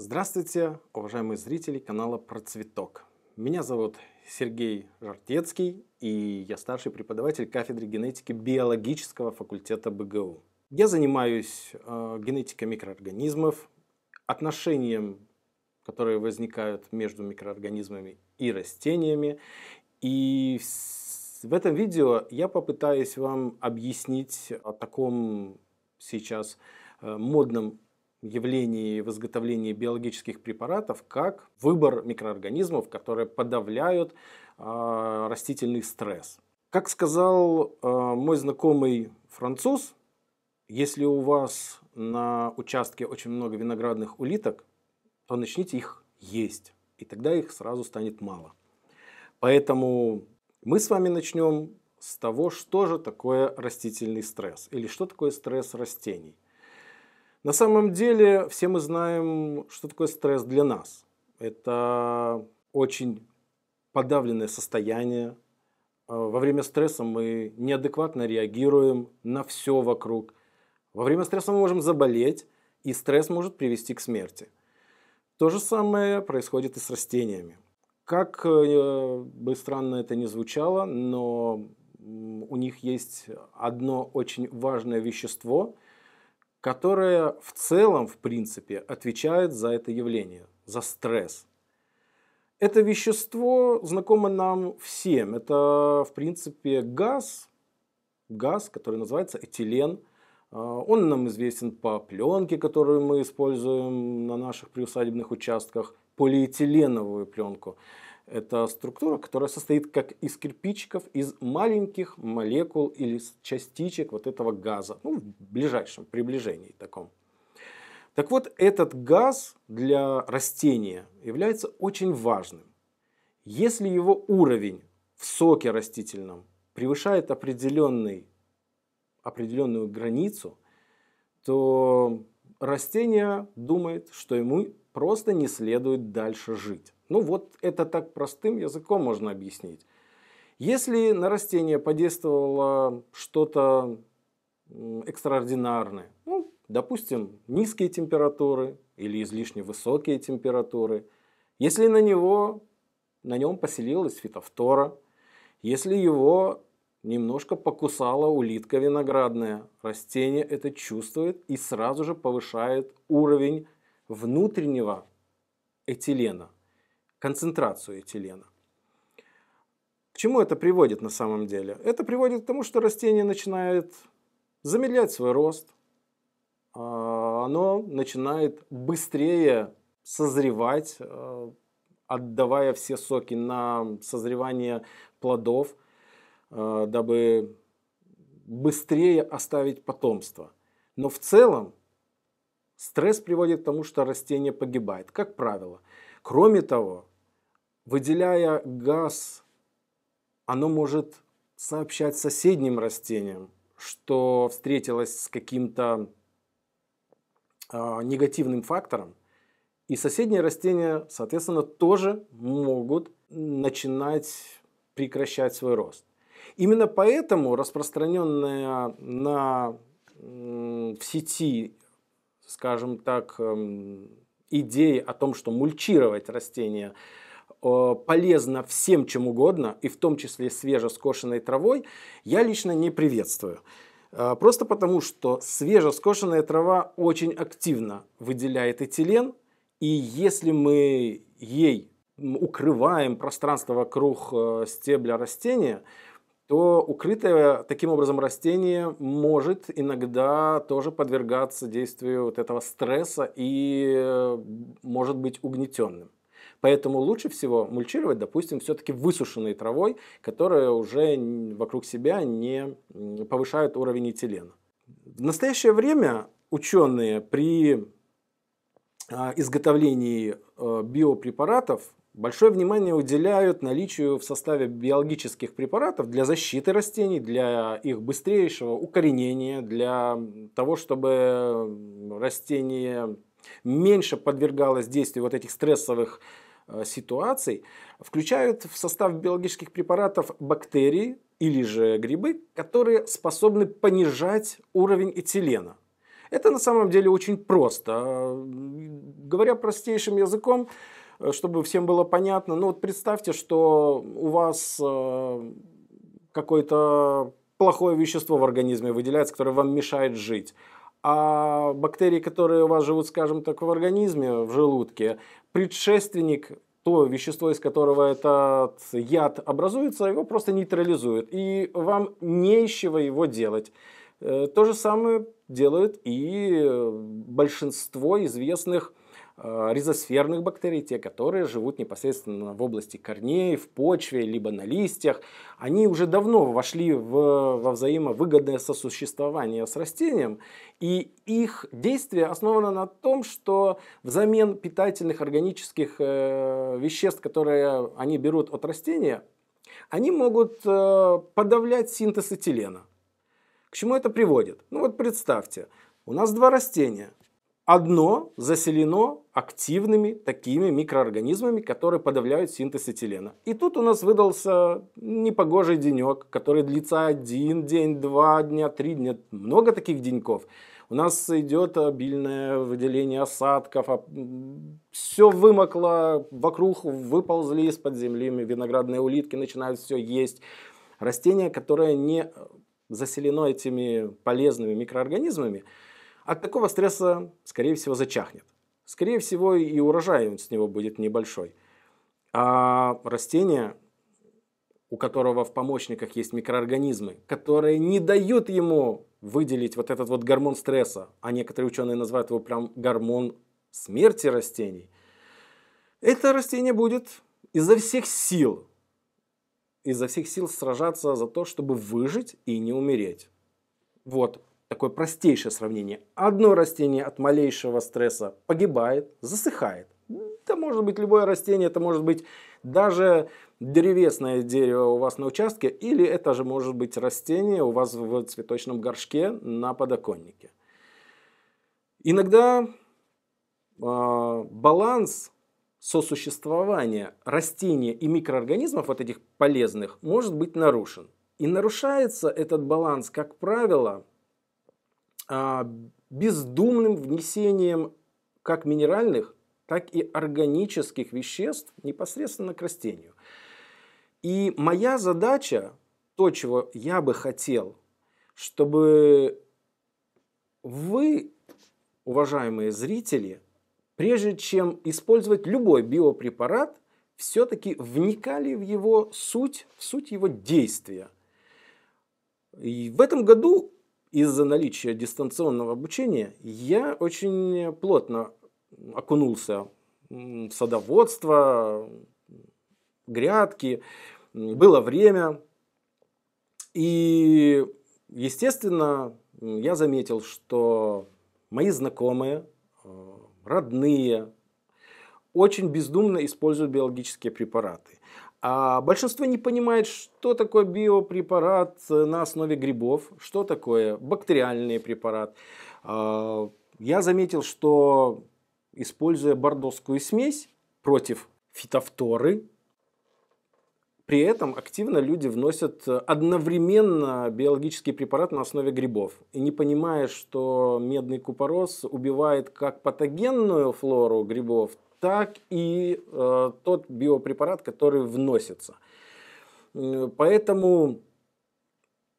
Здравствуйте, уважаемые зрители канала Процветок. Меня зовут Сергей Жартецкий, и я старший преподаватель кафедры генетики биологического факультета БГУ. Я занимаюсь э, генетикой микроорганизмов, отношением, которые возникают между микроорганизмами и растениями. И в этом видео я попытаюсь вам объяснить о таком сейчас э, модном явлении в изготовлении биологических препаратов, как выбор микроорганизмов, которые подавляют э, растительный стресс. Как сказал э, мой знакомый француз, если у вас на участке очень много виноградных улиток, то начните их есть, и тогда их сразу станет мало. Поэтому мы с вами начнем с того, что же такое растительный стресс или что такое стресс растений – на самом деле все мы знаем, что такое стресс для нас. Это очень подавленное состояние. А, во время стресса мы неадекватно реагируем на все вокруг. Во время стресса мы можем заболеть, и стресс может привести к смерти. То же самое происходит и с растениями. Как э, бы странно это ни звучало, но у них есть одно очень важное вещество – которая в целом, в принципе, отвечает за это явление, за стресс. Это вещество знакомо нам всем. Это, в принципе, газ, газ, который называется этилен. А, он нам известен по пленке, которую мы используем на наших приусадебных участках, полиэтиленовую пленку. Это структура, которая состоит как из кирпичиков, из маленьких молекул или частичек вот этого газа, ну, в ближайшем приближении таком. Так вот, этот газ для растения является очень важным. Если его уровень в соке растительном превышает определенный, определенную границу, то растение думает, что ему просто не следует дальше жить. Ну вот это так простым языком можно объяснить. Если на растение подействовало что-то экстраординарное, ну, допустим, низкие температуры или излишне высокие температуры, если на него, на нем поселилась фитофтора, если его Немножко покусала улитка виноградная. Растение это чувствует и сразу же повышает уровень внутреннего этилена, концентрацию этилена. К чему это приводит на самом деле? Это приводит к тому, что растение начинает замедлять свой рост, а, оно начинает быстрее созревать, э, отдавая все соки на созревание плодов – Э, дабы быстрее оставить потомство. Но в целом стресс приводит к тому, что растение погибает, как правило. Кроме того, выделяя газ, оно может сообщать соседним растениям, что встретилось с каким-то э, негативным фактором, и соседние растения, соответственно, тоже могут начинать прекращать свой рост. Именно поэтому распространенная на, в сети, скажем так, эм, идея о том, что мульчировать растения э, полезно всем чем угодно, и в том числе свежескошенной травой, я лично не приветствую. Э, просто потому, что свежескошенная трава очень активно выделяет этилен, и если мы ей укрываем пространство вокруг э, стебля растения, то укрытое таким образом растение может иногда тоже подвергаться действию вот этого стресса и э, может быть угнетенным. Поэтому лучше всего мульчировать, допустим, все-таки высушенной травой, которая уже вокруг себя не повышает уровень этилена. В настоящее время ученые при а, изготовлении э, биопрепаратов большое внимание уделяют наличию в составе биологических препаратов для защиты растений, для их быстрейшего укоренения, для того, чтобы растение меньше подвергалось действию вот этих стрессовых э, ситуаций, включают в состав биологических препаратов бактерии или же грибы, которые способны понижать уровень этилена. Это на самом деле очень просто. Э, говоря простейшим языком, Э, чтобы всем было понятно. Ну вот представьте, что у вас э, какое-то плохое вещество в организме выделяется, которое вам мешает жить. А бактерии, которые у вас живут, скажем так, в организме, в желудке, предшественник то вещество, из которого этот яд образуется, его просто нейтрализует. И вам нечего его делать. Э, то же самое делают и большинство известных Э, ризосферных бактерий, те, которые живут непосредственно в области корней, в почве, либо на листьях, они уже давно вошли в, во взаимовыгодное сосуществование с растением, и их действие основано на том, что взамен питательных органических э, веществ, которые они берут от растения, они могут э, подавлять синтез этилена. К чему это приводит? Ну вот представьте, у нас два растения – одно заселено активными такими микроорганизмами, которые подавляют синтез этилена. И тут у нас выдался непогожий денек, который длится один день, два дня, три дня, много таких деньков. У нас идет обильное выделение осадков, а, все вымокло, вокруг выползли из-под земли виноградные улитки, начинают все есть. растения, которые не заселено этими полезными микроорганизмами, от такого стресса, скорее всего, зачахнет. Скорее всего, и урожай с него будет небольшой. А растение, у которого в помощниках есть микроорганизмы, которые не дают ему выделить вот этот вот гормон стресса, а некоторые ученые называют его прям гормон смерти растений, это растение будет изо всех сил, изо всех сил сражаться за то, чтобы выжить и не умереть. Вот, такое простейшее сравнение. Одно растение от малейшего стресса погибает, засыхает. Да может быть любое растение, это может быть даже древесное дерево у вас на участке, или это же может быть растение у вас в цветочном горшке на подоконнике. Иногда э, баланс сосуществования растения и микроорганизмов, вот этих полезных, может быть нарушен. И нарушается этот баланс, как правило, а, бездумным внесением как минеральных, так и органических веществ непосредственно к растению. И моя задача, то, чего я бы хотел, чтобы вы, уважаемые зрители, прежде чем использовать любой биопрепарат, все-таки вникали в его суть, в суть его действия. И в этом году из-за наличия дистанционного обучения я очень плотно окунулся в садоводство, грядки, было время. И, естественно, я заметил, что мои знакомые, э, родные, очень бездумно используют биологические препараты. А большинство не понимает, что такое биопрепарат на основе грибов, что такое бактериальный препарат. А, я заметил, что используя бордовскую смесь против фитофторы, при этом активно люди вносят одновременно биологический препарат на основе грибов. И не понимая, что медный купорос убивает как патогенную флору грибов, так и э, тот биопрепарат, который вносится. Э, поэтому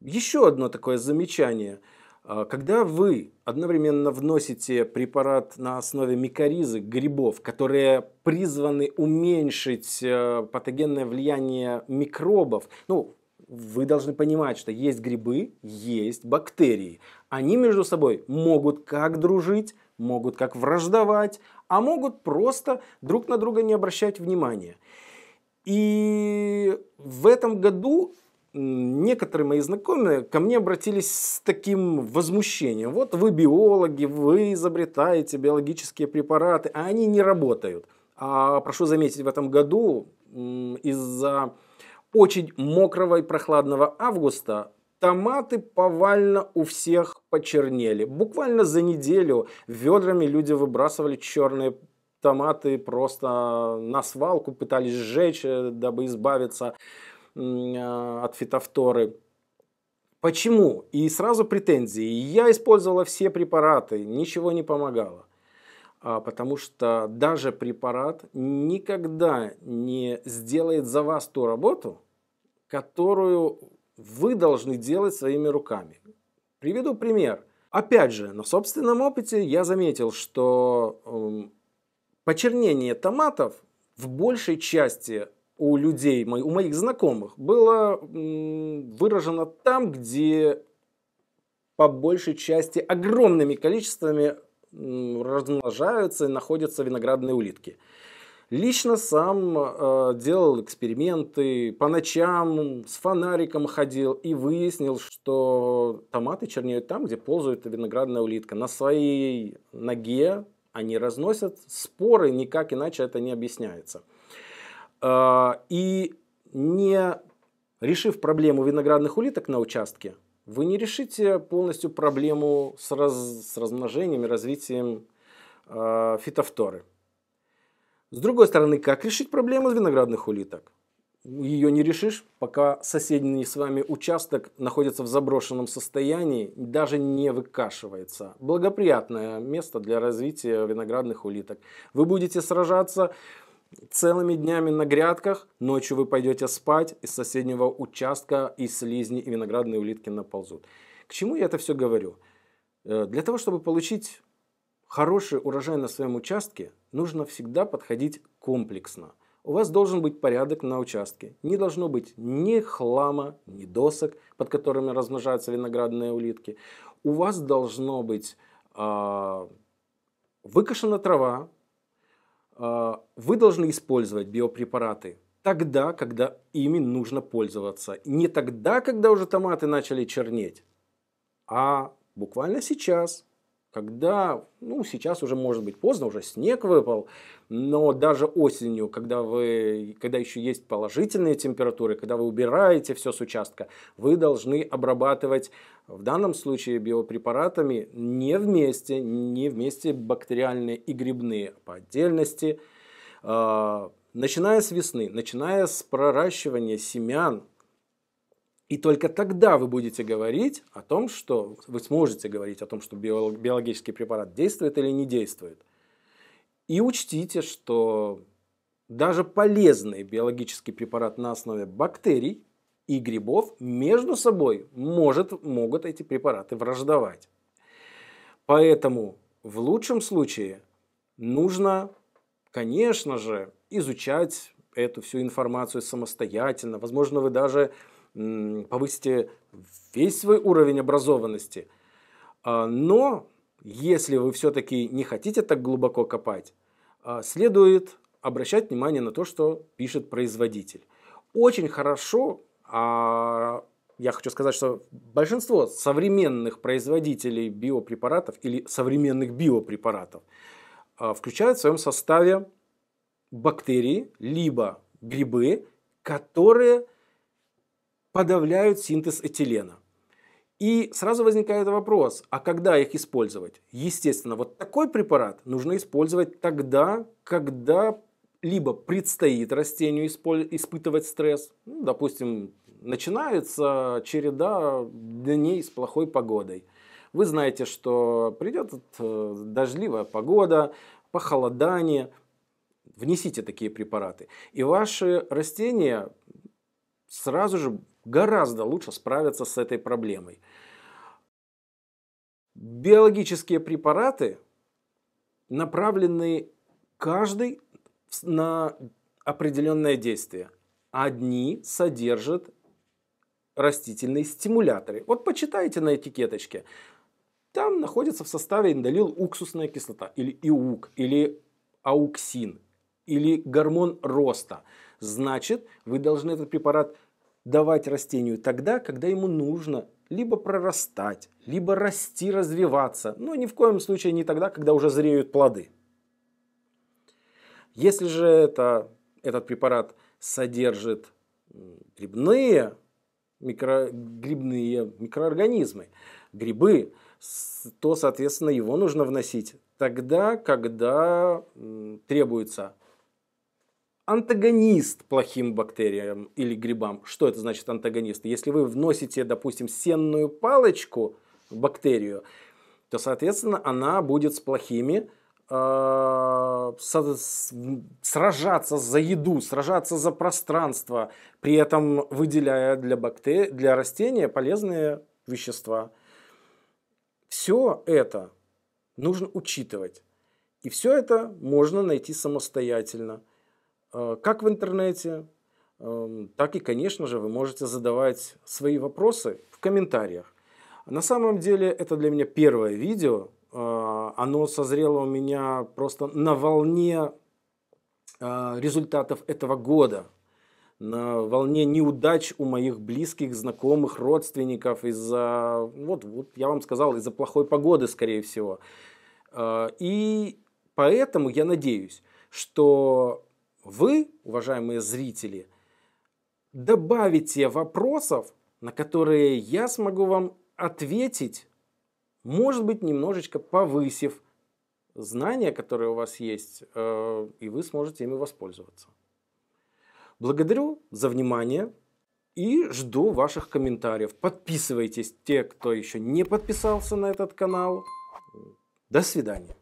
еще одно такое замечание. Э, когда вы одновременно вносите препарат на основе микоризы грибов, которые призваны уменьшить э, патогенное влияние микробов, ну, вы должны понимать, что есть грибы, есть бактерии. Они между собой могут как дружить, могут как враждовать, а могут просто друг на друга не обращать внимания. И в этом году некоторые мои знакомые ко мне обратились с таким возмущением. Вот вы биологи, вы изобретаете биологические препараты, а они не работают. А прошу заметить, в этом году из-за очень мокрого и прохладного августа Томаты повально у всех почернели. Буквально за неделю ведрами люди выбрасывали черные томаты просто на свалку, пытались сжечь, э, дабы избавиться э, от фитофторы. Почему? И сразу претензии. Я использовала все препараты, ничего не помогало. А, потому что даже препарат никогда не сделает за вас ту работу, которую вы должны делать своими руками. Приведу пример. Опять же, на собственном опыте я заметил, что э, почернение томатов в большей части у людей, у моих знакомых, было э, выражено там, где по большей части огромными количествами размножаются и находятся виноградные улитки. Лично сам э, делал эксперименты, по ночам с фонариком ходил и выяснил, что томаты чернеют там, где ползает виноградная улитка. На своей ноге они разносят споры, никак иначе это не объясняется. Э, и не решив проблему виноградных улиток на участке, вы не решите полностью проблему с, раз, с размножением и развитием э, фитофторы. С другой стороны, как решить проблему виноградных улиток? Ее не решишь, пока соседний с вами участок находится в заброшенном состоянии, даже не выкашивается. Благоприятное место для развития виноградных улиток. Вы будете сражаться целыми днями на грядках, ночью вы пойдете спать, из соседнего участка и слизни, и виноградные улитки наползут. К чему я это все говорю? Э, для того, чтобы получить хороший урожай на своем участке, нужно всегда подходить комплексно. У вас должен быть порядок на участке. Не должно быть ни хлама, ни досок, под которыми размножаются виноградные улитки. У вас должно быть э, а, выкашена трава. Э, вы должны использовать биопрепараты тогда, когда ими нужно пользоваться. Не тогда, когда уже томаты начали чернеть, а буквально сейчас, когда, ну, сейчас уже может быть поздно, уже снег выпал, но даже осенью, когда, вы, когда еще есть положительные температуры, когда вы убираете все с участка, вы должны обрабатывать в данном случае биопрепаратами не вместе, не вместе бактериальные и грибные а по отдельности. А, начиная с весны, начиная с проращивания семян, и только тогда вы будете говорить о том, что вы сможете говорить о том, что биологический препарат действует или не действует. И учтите, что даже полезный биологический препарат на основе бактерий и грибов между собой может, могут эти препараты враждовать. Поэтому в лучшем случае нужно, конечно же, изучать эту всю информацию самостоятельно. Возможно, вы даже повысите весь свой уровень образованности. А, но если вы все-таки не хотите так глубоко копать, а, следует обращать внимание на то, что пишет производитель. Очень хорошо, а я хочу сказать, что большинство современных производителей биопрепаратов или современных биопрепаратов а, включают в своем составе бактерии, либо грибы, которые подавляют синтез этилена. И сразу возникает вопрос, а когда их использовать? Естественно, вот такой препарат нужно использовать тогда, когда либо предстоит растению испытывать стресс, ну, допустим, начинается череда дней с плохой погодой. Вы знаете, что придет э, дождливая погода, похолодание, внесите такие препараты. И ваши растения сразу же гораздо лучше справятся с этой проблемой. Биологические препараты направлены каждый на определенное действие. Одни содержат растительные стимуляторы. Вот почитайте на этикеточке. Там находится в составе индолил уксусная кислота, или иук, или ауксин, или гормон роста. Значит, вы должны этот препарат давать растению тогда, когда ему нужно либо прорастать, либо расти, развиваться, но ни в коем случае не тогда, когда уже зреют плоды. Если же это, этот препарат содержит грибные, микро, грибные микроорганизмы, грибы, то, соответственно, его нужно вносить тогда, когда требуется антагонист плохим бактериям или грибам. Что это значит антагонист? Если вы вносите, допустим, сенную палочку в бактерию, то, соответственно, она будет с плохими а, сражаться за еду, сражаться за пространство, при этом выделяя для, бактери... для растения полезные вещества. Все это нужно учитывать. И все это можно найти самостоятельно. Э, как в интернете, эм, так и, конечно же, вы можете задавать свои вопросы в комментариях. На самом деле, это для меня первое видео. Э, оно созрело у меня просто на волне э, результатов этого года, на волне неудач у моих близких, знакомых, родственников из-за, вот, вот я вам сказал, из-за плохой погоды, скорее всего. И поэтому я надеюсь, что вы, уважаемые зрители, добавите вопросов, на которые я смогу вам ответить, может быть, немножечко повысив знания, которые у вас есть, э, и вы сможете ими воспользоваться. Благодарю за внимание и жду ваших комментариев. Подписывайтесь, те, кто еще не подписался на этот канал. До свидания.